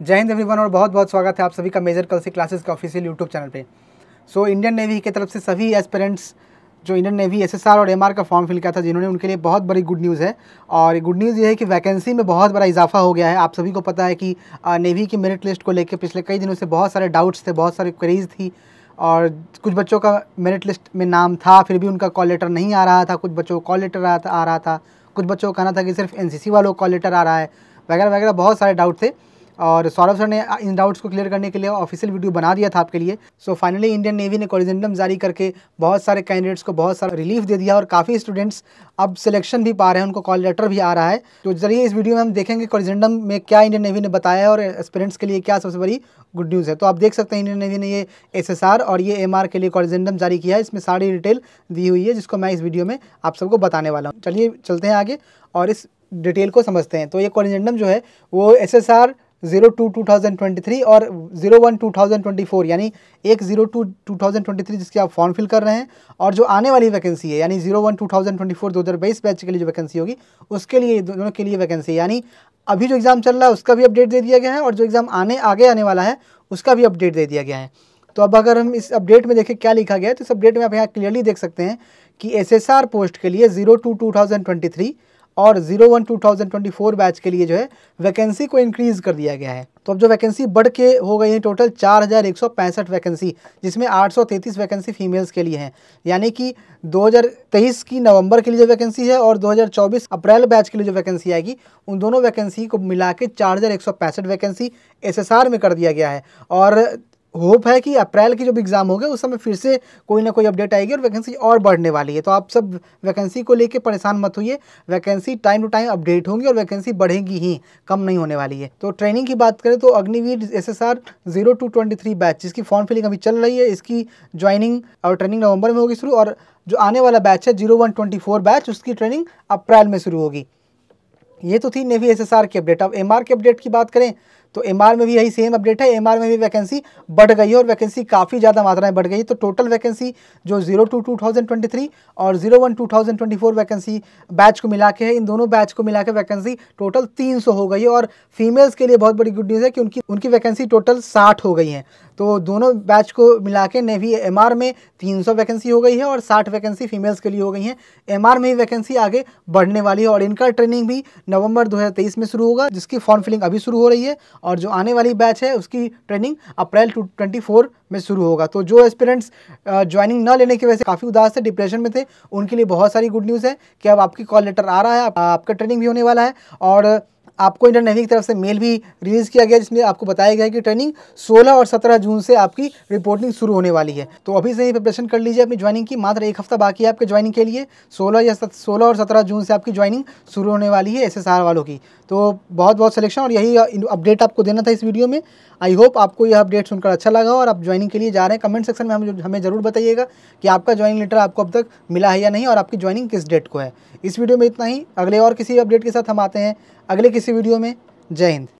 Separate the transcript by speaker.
Speaker 1: जय हिंद एवरीवन और बहुत बहुत स्वागत है आप सभी का मेजर कल से क्लासेस का ऑफिशियल यूट्यूब चैनल पे सो so, इंडियन नेवी की तरफ से सभी एस्पेरेंट्स जो इंडियन नेवी एसएसआर और एमआर का फॉर्म फिल किया था जिन्होंने उनके लिए बहुत बड़ी गुड न्यूज़ है और गुड न्यूज़ ये है कि वैकेंसी में बहुत बड़ा इजाफा हो गया है आप सभी को पता है कि नेवी की मेरिट लिस्ट को लेकर पिछले कई दिनों से बहुत सारे डाउट्स थे बहुत सारी क्वेरीज थी और कुछ बच्चों का मेरिट लिस्ट में नाम था फिर भी उनका कॉल लेटर नहीं आ रहा था कुछ बच्चों को कॉल लेटर आ, रहा था कुछ बच्चों का कहना था कि सिर्फ एनसीसी वालों को कॉल लेटर आ रहा है वगैरह वगैरह बहुत सारे डाउट थे और सौरभ सर ने इन डाउट्स को क्लियर करने के लिए ऑफिशियल वीडियो बना दिया था आपके लिए सो फाइनली इंडियन नेवी ने कॉलिजेंडम जारी करके बहुत सारे कैंडिडेट्स को बहुत सारा रिलीफ दे दिया और काफ़ी स्टूडेंट्स अब सिलेक्शन भी पा रहे हैं उनको कॉल लेटर भी आ रहा है तो जरिए इस वीडियो में हम देखेंगे कॉलिजेंडम में क्या इंडियन नेवी ने बताया है और एक्सपीरियंस के लिए क्या सबसे बड़ी गुड न्यूज़ है तो आप देख सकते हैं इंडियन नेवी ने ये एस और ये एम के लिए कॉलिजेंडम जारी किया है इसमें सारी डिटेल दी हुई है जिसको मैं इस वीडियो में आप सबको बताने वाला हूँ चलिए चलते हैं आगे और इस डिटेल को समझते हैं तो ये कॉलिजेंडम जो है वो एस zero two two thousand twenty three और zero one two thousand twenty four यानी एक zero two two thousand twenty three जिसकी आप फॉर्म फिल कर रहे हैं और जो आने वाली वैकेंसी है यानी zero one two thousand twenty four दो हज़ार बाईस बैच के लिए जो वैकेंसी होगी उसके लिए दोनों के लिए वैकेंसी है यानी अभी जो एग्ज़ाम चल रहा है उसका भी अपडेट दे दिया गया है और जो एग्ज़ाम आने आगे आने वाला है उसका भी अपडेट दे दिया गया है तो अब अगर हम इस अपडेट में देखें क्या लिखा गया है तो इस अपडेट में आप यहाँ क्लियरली देख सकते हैं कि एस पोस्ट के लिए zero two two thousand twenty three और zero one two thousand twenty four batch के लिए जो है वैकेंसी को इंक्रीज़ कर दिया गया है तो अब जो वैकेंसी बढ़ के हो गई है टोटल चार हज़ार एक सौ पैंसठ वैकेंसी जिसमें आठ सौ तैंतीस वैकेंसी फीमेल्स के लिए हैं यानी कि दो हज़ार तेईस की नवंबर के लिए जो वैकेंसी है और दो हज़ार चौबीस अप्रैल बैच के लिए जो वैकेंसी आएगी उन दोनों वैकेंसी को मिला के चार हज़ार एक सौ पैंसठ वैकेंसी एस एस आर में कर दिया गया है और होप है कि अप्रैल की जब एग्ज़ाम होगी उस समय फिर से कोई ना कोई अपडेट आएगी और वैकेंसी और बढ़ने वाली है तो आप सब वैकेंसी को लेकर परेशान मत होइए vacancy time to time update होंगी और वैकेंसी बढ़ेगी ही कम नहीं होने वाली है तो ट्रेनिंग की बात करें तो Agniveer S S R zero two twenty three batch जिसकी फॉर्म फिलिंग अभी चल रही है इसकी ज्वाइनिंग और ट्रेनिंग नवंबर में होगी शुरू और जो आने वाला बैच है zero one twenty four batch उसकी ट्रेनिंग अप्रैल में शुरू होगी ये तो थी नेवी एस एस आर की अपडेट अब एम आर की अपडेट की बात करें तो एम में भी यही सेम अपडेट है एम में भी वैकेंसी बढ़ गई है और वैकेंसी काफ़ी ज़्यादा मात्रा में बढ़ गई है तो टोटल वैकेंसी जो zero two two thousand twenty three और zero one two thousand twenty four vacancy batch को मिला के है इन दोनों बैच को मिला के वैकेंसी टोटल तीन सौ हो गई है और फीमेल्स के लिए बहुत बड़ी गुड न्यूज़ है कि उनकी उनकी वैकेंसी टोटल साठ हो गई है तो दोनों बैच को मिला के नेवी एम में 300 वैकेंसी हो गई है और 60 वैकेंसी फीमेल्स के लिए हो गई हैं एम में ही वैकेंसी आगे बढ़ने वाली है और इनका ट्रेनिंग भी नवंबर 2023 में शुरू होगा जिसकी फॉर्म फिलिंग अभी शुरू हो रही है और जो आने वाली बैच है उसकी training April two twenty four में शुरू होगा तो जो एस्पिरेंट्स ज्वाइनिंग ना लेने की वजह से काफ़ी उदास थे डिप्रेशन में थे उनके लिए बहुत सारी गुड न्यूज़ है कि अब आपकी कॉल लेटर आ रहा है आपका ट्रेनिंग भी होने वाला है और आपको नेवी की तरफ से मेल भी रिलीज़ किया गया जिसमें आपको बताया गया कि ट्रेनिंग 16 और 17 जून से आपकी रिपोर्टिंग शुरू होने वाली है तो अभी से ही प्रिपरेशन कर लीजिए अपनी ज्वाइनिंग की मात्र एक हफ्ता बाकी है आपके ज्वाइनिंग के लिए सोलह या सोलह और सत्रह जून से आपकी ज्वाइनिंग शुरू होने वाली है एस वालों की तो बहुत बहुत सिलेक्शन और यही अपडेट आपको देना था इस वीडियो में आई होप आपको यह अपडेट सुनकर अच्छा लगा और आप ज्वाइनिंग के लिए जा रहे हैं कमेंट सेक्शन में हम हमें ज़रूर बताइएगा कि आपका ज्वाइनिंग लेटर आपको अब तक मिला है या नहीं और आपकी ज्वाइनिंग किस डेट को है इस वीडियो में इतना ही अगले और किसी अपडेट के साथ हम आते हैं अगले किसी वीडियो में जय हिंद